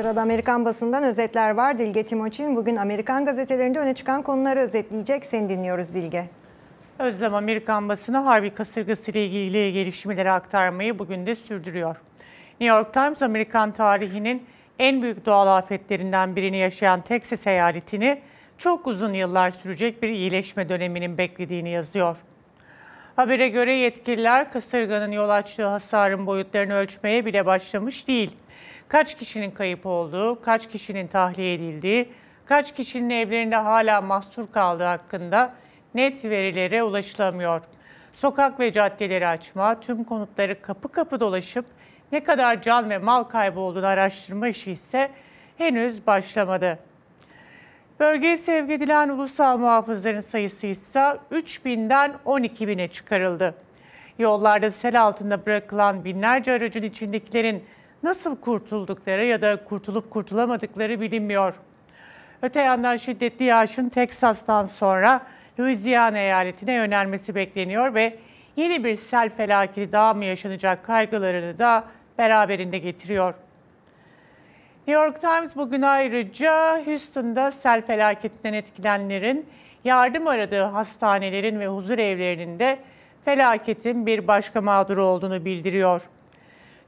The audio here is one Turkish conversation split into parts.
Sırada Amerikan basından özetler var. Dilge Timoçin bugün Amerikan gazetelerinde öne çıkan konuları özetleyecek. Seni dinliyoruz Dilge. Özlem Amerikan basını Harbi kasırgası ile ilgili gelişmeleri aktarmayı bugün de sürdürüyor. New York Times Amerikan tarihinin en büyük doğal afetlerinden birini yaşayan Texas eyaletini çok uzun yıllar sürecek bir iyileşme döneminin beklediğini yazıyor. Habere göre yetkililer kasırganın yol açtığı hasarın boyutlarını ölçmeye bile başlamış değil kaç kişinin kayıp olduğu, kaç kişinin tahliye edildiği, kaç kişinin evlerinde hala mahsur kaldığı hakkında net verilere ulaşılamıyor. Sokak ve caddeleri açma, tüm konutları kapı kapı dolaşıp ne kadar can ve mal kaybı olduğunu araştırma işi ise henüz başlamadı. Bölgeye sevk edilen ulusal muhafızların sayısı ise 3000'den 12000'e çıkarıldı. Yollarda sel altında bırakılan binlerce aracın içindekilerin nasıl kurtuldukları ya da kurtulup kurtulamadıkları bilinmiyor. Öte yandan şiddetli yağışın Teksas'tan sonra Louisiana eyaletine yönelmesi bekleniyor ve yeni bir sel felaketi daha mı yaşanacak kaygılarını da beraberinde getiriyor. New York Times bugün ayrıca Houston'da sel felaketinden etkilenlerin yardım aradığı hastanelerin ve huzur evlerinin de felaketin bir başka mağduru olduğunu bildiriyor.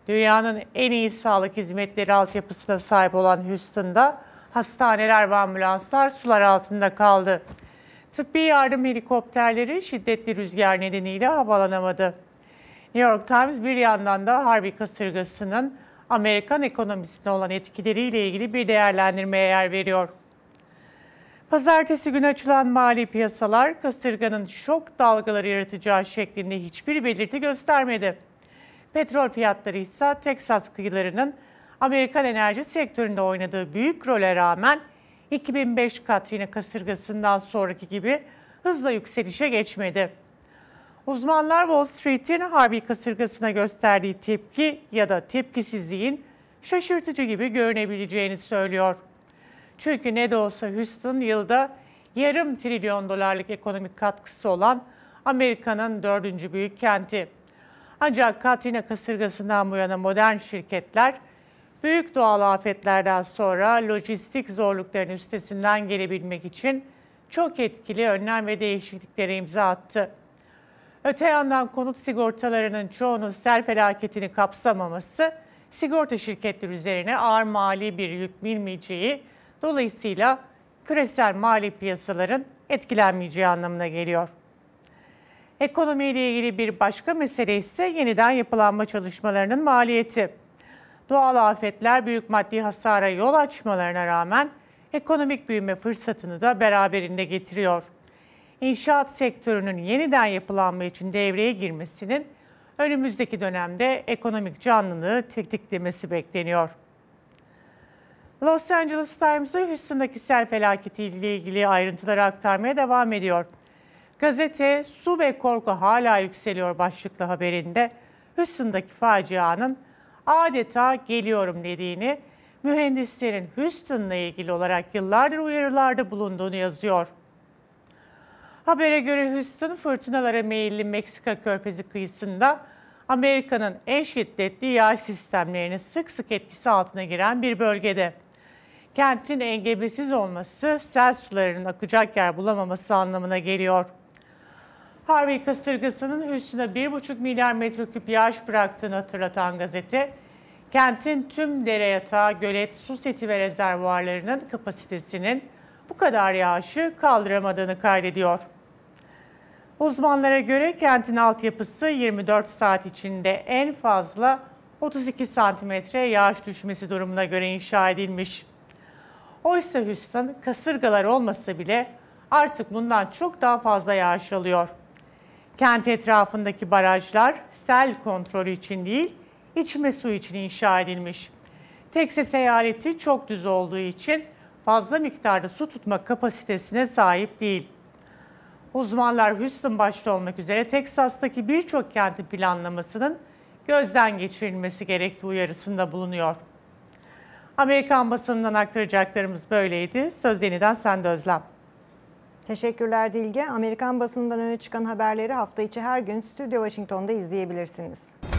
Dünyanın en iyi sağlık hizmetleri altyapısına sahip olan Houston'da hastaneler ve ambulanslar sular altında kaldı. Tıbbi yardım helikopterleri şiddetli rüzgar nedeniyle havalanamadı. New York Times bir yandan da Harvey kasırgasının Amerikan ekonomisine olan etkileriyle ilgili bir değerlendirmeye yer veriyor. Pazartesi günü açılan mali piyasalar kasırganın şok dalgaları yaratacağı şeklinde hiçbir belirti göstermedi. Petrol fiyatları ise Teksas kıyılarının Amerikan enerji sektöründe oynadığı büyük role rağmen 2005 Katrina kasırgasından sonraki gibi hızla yükselişe geçmedi. Uzmanlar Wall Street'in Harvey kasırgasına gösterdiği tepki ya da tepkisizliğin şaşırtıcı gibi görünebileceğini söylüyor. Çünkü ne de olsa Houston yılda yarım trilyon dolarlık ekonomik katkısı olan Amerika'nın dördüncü büyük kenti. Ancak Katrina kasırgasından bu yana modern şirketler büyük doğal afetlerden sonra lojistik zorlukların üstesinden gelebilmek için çok etkili önlem ve değişikliklere imza attı. Öte yandan konut sigortalarının çoğunun sel felaketini kapsamaması sigorta şirketleri üzerine ağır mali bir yük bilmeyeceği dolayısıyla küresel mali piyasaların etkilenmeyeceği anlamına geliyor. Ekonomiyle ilgili bir başka mesele ise yeniden yapılanma çalışmalarının maliyeti. Doğal afetler büyük maddi hasara yol açmalarına rağmen ekonomik büyüme fırsatını da beraberinde getiriyor. İnşaat sektörünün yeniden yapılanma için devreye girmesinin önümüzdeki dönemde ekonomik canlılığı tetiklemesi bekleniyor. Los Angeles Times'ı Houston'daki sel felaketiyle ilgili ayrıntıları aktarmaya devam ediyor. Gazete Su ve Korku Hala Yükseliyor başlıklı haberinde Houston'daki facianın adeta geliyorum dediğini, mühendislerin Houston'la ilgili olarak yıllardır uyarılarda bulunduğunu yazıyor. Habere göre Houston fırtınalara meyilli Meksika körfezi kıyısında Amerika'nın en şiddetli yağ sistemlerinin sık sık etkisi altına giren bir bölgede. Kentin engebesiz olması sel sularının akacak yer bulamaması anlamına geliyor. Harvey kasırgasının üstüne 1,5 milyar metreküp yağış bıraktığını hatırlatan gazete, kentin tüm dere yatağı, gölet, su seti ve rezervuarlarının kapasitesinin bu kadar yağışı kaldıramadığını kaydediyor. Uzmanlara göre kentin altyapısı 24 saat içinde en fazla 32 santimetre yağış düşmesi durumuna göre inşa edilmiş. Oysa Houston kasırgalar olmasa bile artık bundan çok daha fazla yağış alıyor. Kent etrafındaki barajlar sel kontrolü için değil, içme suyu için inşa edilmiş. Teksas eyaleti çok düz olduğu için fazla miktarda su tutma kapasitesine sahip değil. Uzmanlar Houston başta olmak üzere Teksas'taki birçok kenti planlamasının gözden geçirilmesi gerektiği uyarısında bulunuyor. Amerikan basınından aktaracaklarımız böyleydi. Söz yeniden sende Özlem. Teşekkürler Dilge. Amerikan basından öne çıkan haberleri hafta içi her gün Stüdyo Washington'da izleyebilirsiniz.